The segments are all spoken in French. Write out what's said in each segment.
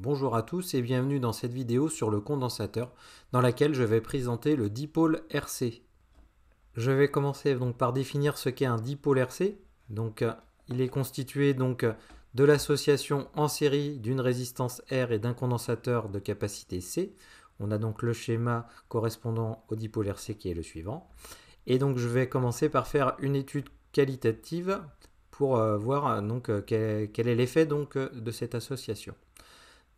Bonjour à tous et bienvenue dans cette vidéo sur le condensateur dans laquelle je vais présenter le dipôle RC. Je vais commencer donc par définir ce qu'est un dipôle RC. Donc euh, il est constitué donc euh, de l'association en série d'une résistance R et d'un condensateur de capacité C. On a donc le schéma correspondant au dipôle RC qui est le suivant. Et donc je vais commencer par faire une étude qualitative pour euh, voir quel, quel est l'effet donc de cette association.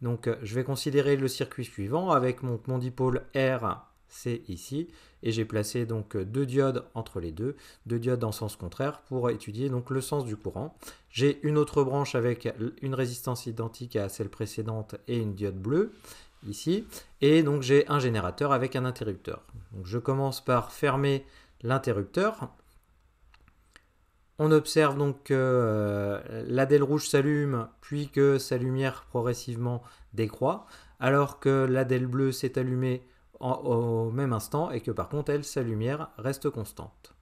Donc euh, je vais considérer le circuit suivant avec mon, dipôle R, c ici, et j'ai placé donc euh, deux diodes entre les deux, deux diodes en sens contraire pour étudier donc le sens du courant. J'ai une autre branche avec une résistance identique à celle précédente et une diode bleue ici, et donc j'ai un générateur avec un interrupteur. Donc je commence par fermer l'interrupteur on observe donc que euh, la rouge s'allume, puis que sa lumière progressivement décroît, alors que la Dèle bleue s'est allumée au même instant et que par contre, elle, sa lumière reste constante.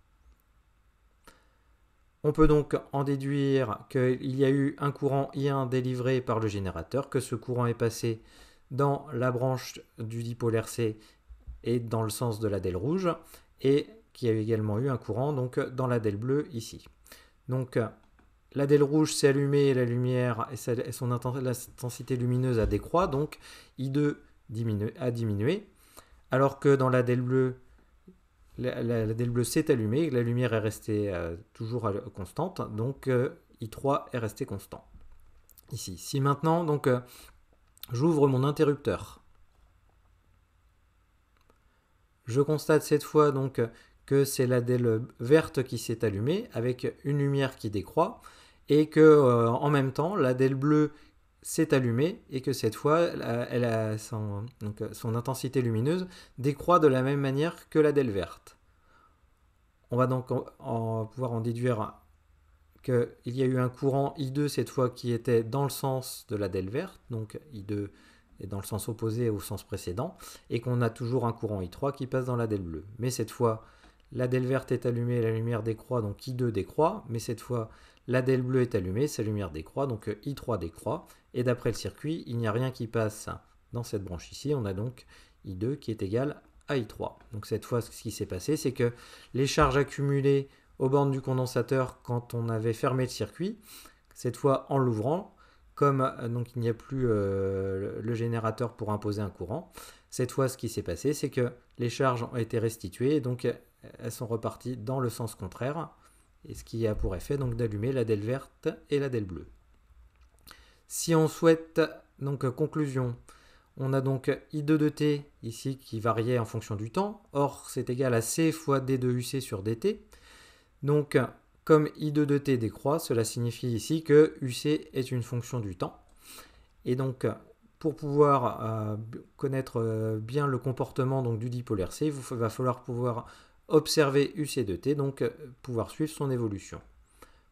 On peut donc en déduire qu'il y a eu un courant I1 délivré par le générateur, que ce courant est passé dans la branche du dipôle C et dans le sens de la rouge, et qui a également eu un courant donc dans la Delle bleue ici. Donc la Delle rouge s'est allumée, la lumière et son intensité lumineuse a décroît, donc I2 a diminué, alors que dans la Delle bleue, la, bleue s'est allumée, la lumière est restée euh, toujours constante, donc euh, I3 est resté constant. Ici. Si maintenant, donc, euh, j'ouvre mon interrupteur, je constate cette fois donc que c'est la Delle verte qui s'est allumée avec une lumière qui décroît et que euh, en même temps la Delle bleue s'est allumée et que cette fois euh, son, intensité lumineuse décroît de la même manière que la Delle verte. On va donc pouvoir en déduire qu'il y a eu un courant I2 cette fois qui était dans le sens de la DEL verte, donc I2 est dans le sens opposé au sens précédent, et qu'on a toujours un courant I3 qui passe dans la DEL bleue. Mais cette fois, la DEL verte est allumée, la lumière décroît, donc I2 décroît, mais cette fois la DEL bleue est allumée, sa lumière décroît, donc I3 décroît, et d'après le circuit, il n'y a rien qui passe dans cette branche ici, on a donc I2 qui est égal à I3. Donc cette fois, ce qui s'est passé, c'est que les charges accumulées aux bornes du condensateur quand on avait fermé le circuit, cette fois en l'ouvrant, comme euh, donc il n'y a plus euh, le générateur pour imposer un courant, cette fois ce qui s'est passé, c'est que les charges ont été restituées et donc elles sont reparties dans le sens contraire, et ce qui a pour effet donc d'allumer la DEL verte et la DEL bleue. Si on souhaite donc conclusion, on a donc I2 de T ici qui variait en fonction du temps, or c'est égal à C fois D2UC sur DT. Donc comme I2 de T décroît, cela signifie ici que UC est une fonction du temps. Et donc pour pouvoir euh, connaître euh, bien le comportement donc, du dipolaire C, il va falloir pouvoir observer UC 2 T, donc euh, pouvoir suivre son évolution.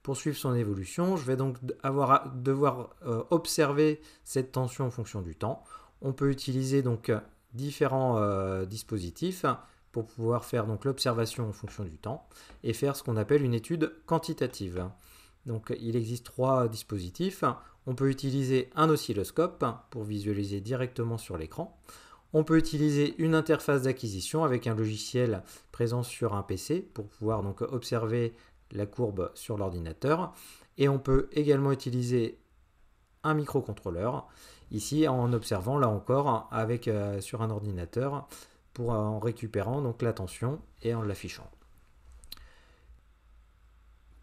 Pour suivre son évolution, je vais donc avoir devoir euh, observer cette tension en fonction du temps. On peut utiliser donc euh, différents dispositifs pour pouvoir faire donc l'observation en fonction du temps et faire ce qu'on appelle une étude quantitative. Donc il existe trois dispositifs. On peut utiliser un oscilloscope pour visualiser directement sur l'écran. On peut utiliser une interface d'acquisition avec un logiciel présent sur un PC pour pouvoir donc observer la courbe sur l'ordinateur. Et on peut également utiliser un microcontrôleur, ici en observant là encore avec, euh, sur un ordinateur pour euh, en récupérant donc la tension et en l'affichant.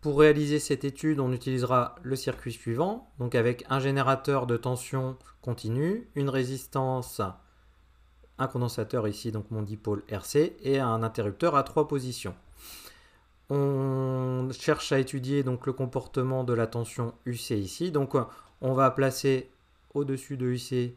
Pour réaliser cette étude, on utilisera le circuit suivant, donc avec un générateur de tension continue, une résistance un condensateur ici, donc mon dipôle RC, et un interrupteur à trois positions. On cherche à étudier donc le comportement de la tension UC ici. Donc on va placer au-dessus de UC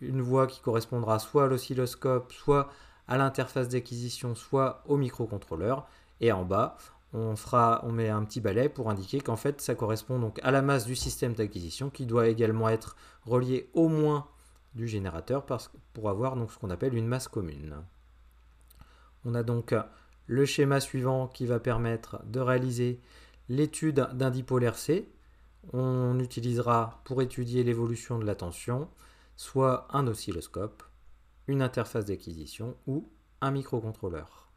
une voie qui correspondra soit à l'oscilloscope, soit à l'interface d'acquisition, soit au microcontrôleur. Et en bas, on, fera, on met un petit balai pour indiquer qu'en fait ça correspond donc à la masse du système d'acquisition qui doit également être relié au moins du générateur pour avoir donc ce qu'on appelle une masse commune. On a donc le schéma suivant qui va permettre de réaliser l'étude d'un dipolaire C. On utilisera pour étudier l'évolution de la tension soit un oscilloscope, une interface d'acquisition ou un microcontrôleur.